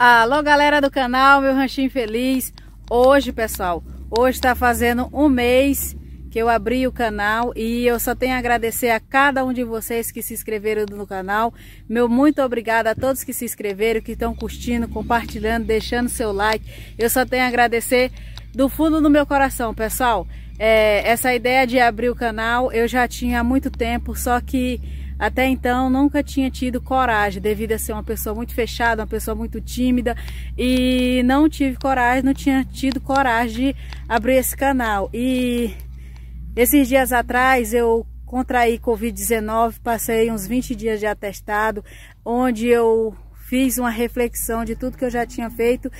Alô galera do canal, meu ranchinho feliz Hoje pessoal, hoje está fazendo um mês que eu abri o canal E eu só tenho a agradecer a cada um de vocês que se inscreveram no canal Meu muito obrigado a todos que se inscreveram, que estão curtindo, compartilhando, deixando seu like Eu só tenho a agradecer do fundo do meu coração pessoal é, Essa ideia de abrir o canal eu já tinha há muito tempo, só que até então nunca tinha tido coragem, devido a ser uma pessoa muito fechada, uma pessoa muito tímida e não tive coragem, não tinha tido coragem de abrir esse canal. E esses dias atrás eu contraí Covid-19, passei uns 20 dias de atestado, onde eu fiz uma reflexão de tudo que eu já tinha feito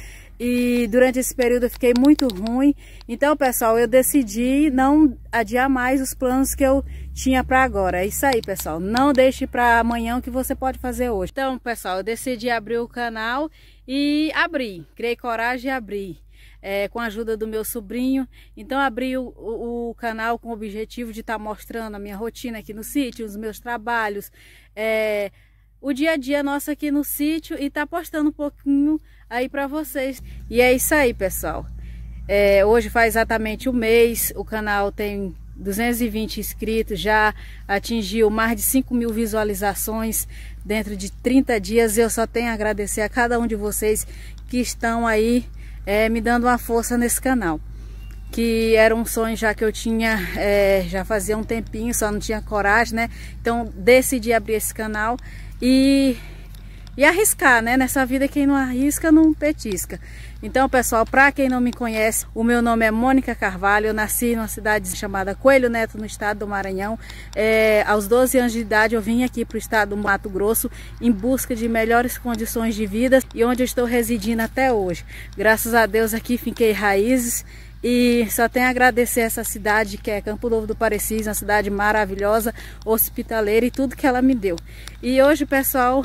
e durante esse período eu fiquei muito ruim. Então, pessoal, eu decidi não adiar mais os planos que eu tinha para agora. É isso aí, pessoal. Não deixe para amanhã o que você pode fazer hoje. Então, pessoal, eu decidi abrir o canal e abri. Criei coragem e abri. É, com a ajuda do meu sobrinho. Então abri o, o, o canal com o objetivo de estar tá mostrando a minha rotina aqui no sítio, os meus trabalhos, é, o dia a dia nosso aqui no sítio e estar tá postando um pouquinho aí para vocês. E é isso aí, pessoal. É, hoje faz exatamente um mês, o canal tem 220 inscritos, já atingiu mais de 5 mil visualizações dentro de 30 dias. Eu só tenho a agradecer a cada um de vocês que estão aí é, me dando uma força nesse canal. Que era um sonho já que eu tinha, é, já fazia um tempinho, só não tinha coragem, né? Então decidi abrir esse canal e e arriscar, né? Nessa vida quem não arrisca não petisca. Então, pessoal, para quem não me conhece, o meu nome é Mônica Carvalho, eu nasci numa cidade chamada Coelho Neto, no estado do Maranhão. É, aos 12 anos de idade eu vim aqui para o estado do Mato Grosso em busca de melhores condições de vida e onde eu estou residindo até hoje. Graças a Deus aqui fiquei raízes e só tenho a agradecer essa cidade que é Campo Novo do Parecis, uma cidade maravilhosa, hospitaleira e tudo que ela me deu. E hoje, pessoal,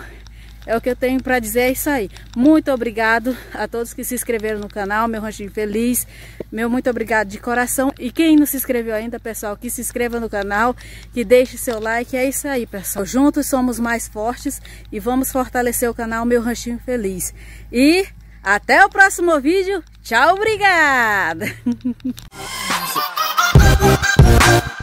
é o que eu tenho para dizer, é isso aí. Muito obrigado a todos que se inscreveram no canal, meu ranchinho feliz. Meu muito obrigado de coração. E quem não se inscreveu ainda, pessoal, que se inscreva no canal, que deixe seu like. É isso aí, pessoal. Juntos somos mais fortes e vamos fortalecer o canal Meu Ranchinho Feliz. E até o próximo vídeo. Tchau, obrigada!